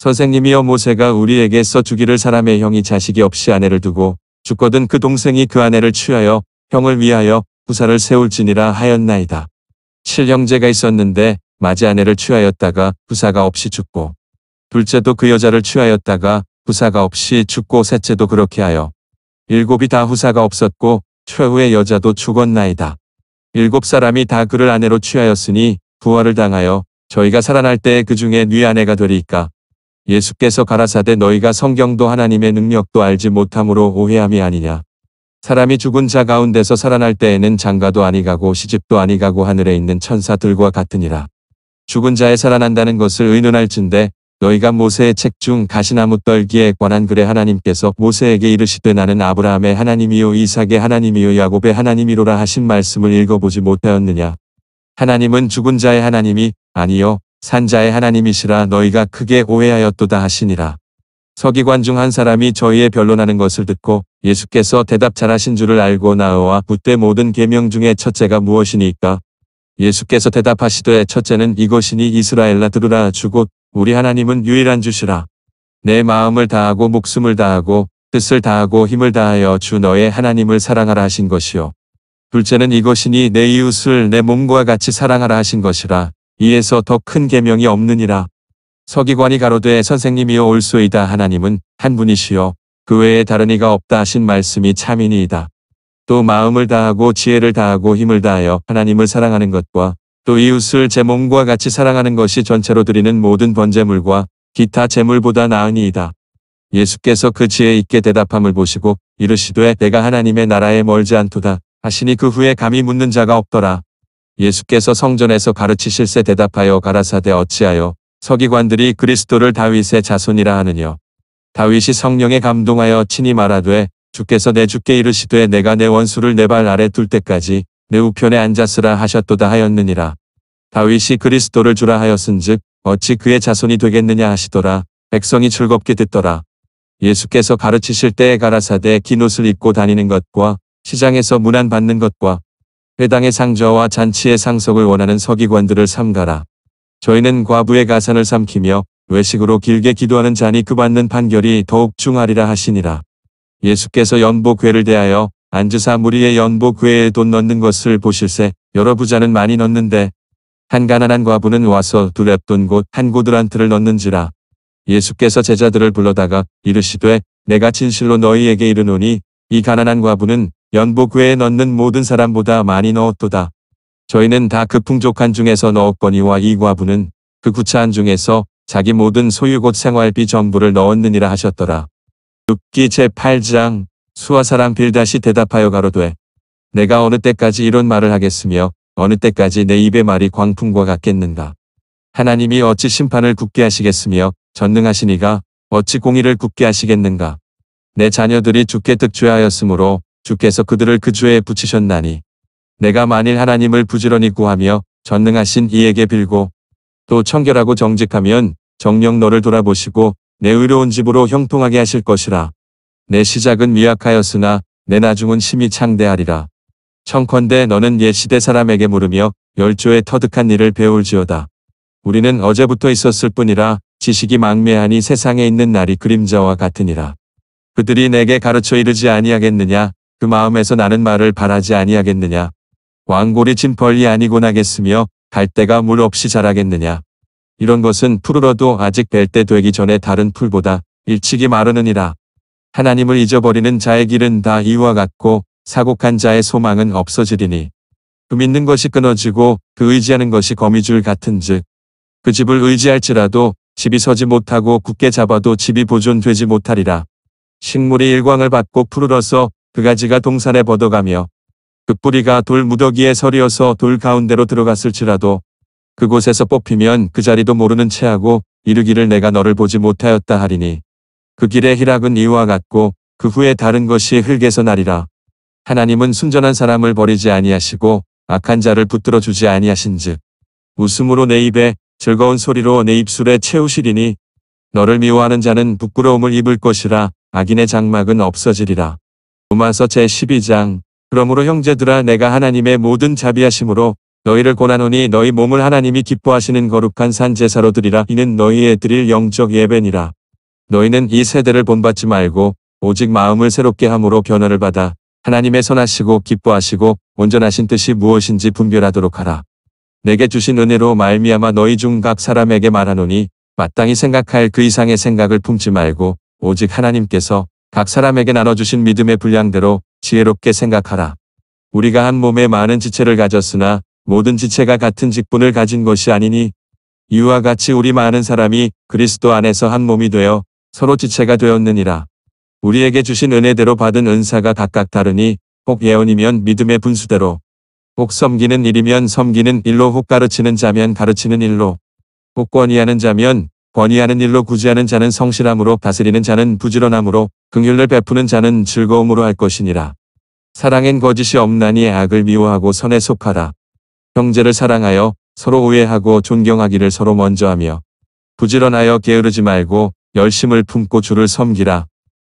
선생님이여 모세가 우리에게 써 주기를 사람의 형이 자식이 없이 아내를 두고 죽거든 그 동생이 그 아내를 취하여 형을 위하여 부사를 세울지니라 하였나이다. 7형제가 있었는데 마지 아내를 취하였다가 부사가 없이 죽고 둘째도 그 여자를 취하였다가 부사가 없이 죽고 셋째도 그렇게 하여 일곱이 다 후사가 없었고 최후의 여자도 죽었나이다. 일곱 사람이 다 그를 아내로 취하였으니 부활을 당하여 저희가 살아날 때에 그 중에 뉘 아내가 되리까 예수께서 가라사대 너희가 성경도 하나님의 능력도 알지 못함으로 오해함이 아니냐. 사람이 죽은 자 가운데서 살아날 때에는 장가도 아니가고 시집도 아니가고 하늘에 있는 천사들과 같으니라. 죽은 자에 살아난다는 것을 의논할진대 너희가 모세의 책 중 가시나무 떨기에 관한 글에 하나님께서 모세에게 이르시되 나는 아브라함의 하나님이요 이삭의 하나님이요 야곱의 하나님이로라 하신 말씀을 읽어보지 못하였느냐. 하나님은 죽은 자의 하나님이 아니요 산자의 하나님이시라 너희가 크게 오해하였도다 하시니라. 서기관 중 한 사람이 저희의 변론하는 것을 듣고 예수께서 대답 잘하신 줄을 알고 나와 부때 모든 계명 중에 첫째가 무엇이니까? 예수께서 대답하시되 첫째는 이것이니 이스라엘라 들으라 주고 우리 하나님은 유일한 주시라. 내 마음을 다하고 목숨을 다하고 뜻을 다하고 힘을 다하여 주 너의 하나님을 사랑하라 하신 것이요. 둘째는 이것이니 내 이웃을 내 몸과 같이 사랑하라 하신 것이라. 이에서 더 큰 계명이 없느니라. 서기관이 가로되 선생님이여 올소이다 하나님은 한분이시여그 외에 다른 이가 없다 하신 말씀이 참이니이다. 또 마음을 다하고 지혜를 다하고 힘을 다하여 하나님을 사랑하는 것과 또 이웃을 제 몸과 같이 사랑하는 것이 전체로 드리는 모든 번제물과 기타 제물보다 나으니이다. 예수께서 그 지혜 있게 대답함을 보시고 이르시되 내가 하나님의 나라에 멀지 않도다 하시니 그 후에 감히 묻는 자가 없더라. 예수께서 성전에서 가르치실새 대답하여 가라사대 어찌하여 서기관들이 그리스도를 다윗의 자손이라 하느냐. 다윗이 성령에 감동하여 친히 말하되 주께서 내 주께 이르시되 내가 내 원수를 내 발 아래 둘 때까지 내 우편에 앉았으라 하셨도다 하였느니라. 다윗이 그리스도를 주라 하였은즉 어찌 그의 자손이 되겠느냐 하시더라. 백성이 즐겁게 듣더라. 예수께서 가르치실 때에 가라사대 긴 옷을 입고 다니는 것과 시장에서 문안 받는 것과 회당의 상저와 잔치의 상속을 원하는 서기관들을 삼가라. 저희는 과부의 가산을 삼키며 외식으로 길게 기도하는 잔이 그받는 판결이 더욱 중하리라 하시니라. 예수께서 연보괴를 대하여 안주사 무리의 연보괴에 돈 넣는 것을 보실세 여러 부자는 많이 넣는데 한 가난한 과부는 와서 두 랩돈 곧한 고드란트를 넣는지라. 예수께서 제자들을 불러다가 이르시되 내가 진실로 너희에게 이르노니 이 가난한 과부는 연복외에 넣는 모든 사람보다 많이 넣었도다. 저희는 다 그 풍족한 중에서 넣었거니와 이 과부는 그 구차한 중에서 자기 모든 소유 곧 생활비 전부를 넣었느니라 하셨더라. 육기 제8장 수아 사랑 빌다시 대답하여 가로되 내가 어느 때까지 이런 말을 하겠으며 어느 때까지 내 입의 말이 광풍과 같겠는가. 하나님이 어찌 심판을 굳게 하시겠으며 전능하시니가 어찌 공의를 굳게 하시겠는가. 내 자녀들이 죽게 득죄하였으므로 주께서 그들을 그 죄에 붙이셨나니 내가 만일 하나님을 부지런히 구하며 전능하신 이에게 빌고 또 청결하고 정직하면 정령 너를 돌아보시고 내 의로운 집으로 형통하게 하실 것이라. 내 시작은 미약하였으나 내 나중은 심히 창대하리라. 청컨대 너는 옛시대 사람에게 물으며 열조의 터득한 일을 배울지어다. 우리는 어제부터 있었을 뿐이라 지식이 망매하니 세상에 있는 날이 그림자와 같으니라. 그들이 내게 가르쳐 이르지 아니하겠느냐 그 마음에서 나는 말을 바라지 아니하겠느냐. 왕골이 진 벌이 아니고 나겠으며 갈때가물 없이 자라겠느냐. 이런 것은 푸르러도 아직 뵐때 되기 전에 다른 풀보다 일찍이 마르느니라. 하나님을 잊어버리는 자의 길은 다 이와 같고 사곡한 자의 소망은 없어지리니. 그 믿는 것이 끊어지고 그 의지하는 것이 거미줄 같은즉 그 집을 의지할지라도 집이 서지 못하고 굳게 잡아도 집이 보존되지 못하리라. 식물이 일광을 받고 푸르러서 그 가지가 동산에 뻗어가며 그 뿌리가 돌 무더기에 서리어서 돌 가운데로 들어갔을지라도 그곳에서 뽑히면 그 자리도 모르는 체하고 이르기를 내가 너를 보지 못하였다 하리니 그 길의 희락은 이와 같고 그 후에 다른 것이 흙에서 나리라 하나님은 순전한 사람을 버리지 아니하시고 악한 자를 붙들어 주지 아니하신즉 웃음으로 내 입에 즐거운 소리로 내 입술에 채우시리니 너를 미워하는 자는 부끄러움을 입을 것이라 악인의 장막은 없어지리라. 로마서 제12장 그러므로 형제들아 내가 하나님의 모든 자비하심으로 너희를 고난노니 너희 몸을 하나님이 기뻐하시는 거룩한 산 제사로 드리라 이는 너희의 드릴 영적 예배니라 너희는 이 세대를 본받지 말고 오직 마음을 새롭게 함으로 변화를 받아 하나님의 선하시고 기뻐하시고 온전하신 뜻이 무엇인지 분별하도록 하라 내게 주신 은혜로 말미암아 너희 중 각 사람에게 말하노니 마땅히 생각할 그 이상의 생각을 품지 말고 오직 하나님께서 각 사람에게 나눠주신 믿음의 분량대로 지혜롭게 생각하라. 우리가 한 몸에 많은 지체를 가졌으나 모든 지체가 같은 직분을 가진 것이 아니니 이와 같이 우리 많은 사람이 그리스도 안에서 한 몸이 되어 서로 지체가 되었느니라. 우리에게 주신 은혜대로 받은 은사가 각각 다르니 혹 예언이면 믿음의 분수대로 혹 섬기는 일이면 섬기는 일로 혹 가르치는 자면 가르치는 일로 혹 권위하는 자면 권위하는 일로 구제하는 자는 성실함으로 다스리는 자는 부지런함으로 긍휼을 베푸는 자는 즐거움으로 할 것이니라. 사랑엔 거짓이 없나니 악을 미워하고 선에 속하라. 형제를 사랑하여 서로 우애하고 존경하기를 서로 먼저 하며 부지런하여 게으르지 말고 열심을 품고 주를 섬기라.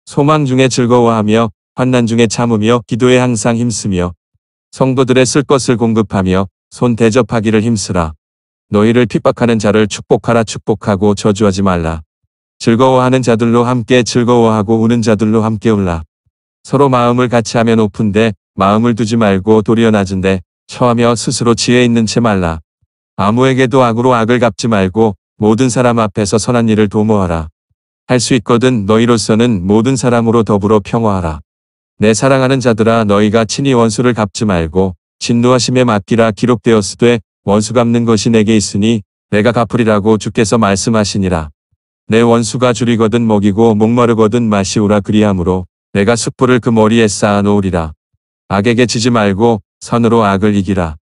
소망 중에 즐거워하며 환난 중에 참으며 기도에 항상 힘쓰며 성도들의 쓸 것을 공급하며 손 대접하기를 힘쓰라. 너희를 핍박하는 자를 축복하라 축복하고 저주하지 말라. 즐거워하는 자들로 함께 즐거워하고 우는 자들로 함께 울라. 서로 마음을 같이 하면 높은데 마음을 두지 말고 도리어 낮은데 처하며 스스로 지혜 있는 채 말라. 아무에게도 악으로 악을 갚지 말고 모든 사람 앞에서 선한 일을 도모하라. 할 수 있거든 너희로서는 모든 사람으로 더불어 평화하라. 내 사랑하는 자들아 너희가 친히 원수를 갚지 말고 진노하심에 맡기라 기록되었으되 원수 갚는 것이 내게 있으니 내가 갚으리라고 주께서 말씀하시니라. 내 원수가 줄이거든 먹이고 목마르거든 마시우라 그리함으로 내가 숯불을 그 머리에 쌓아 놓으리라. 악에게 지지 말고 선으로 악을 이기라.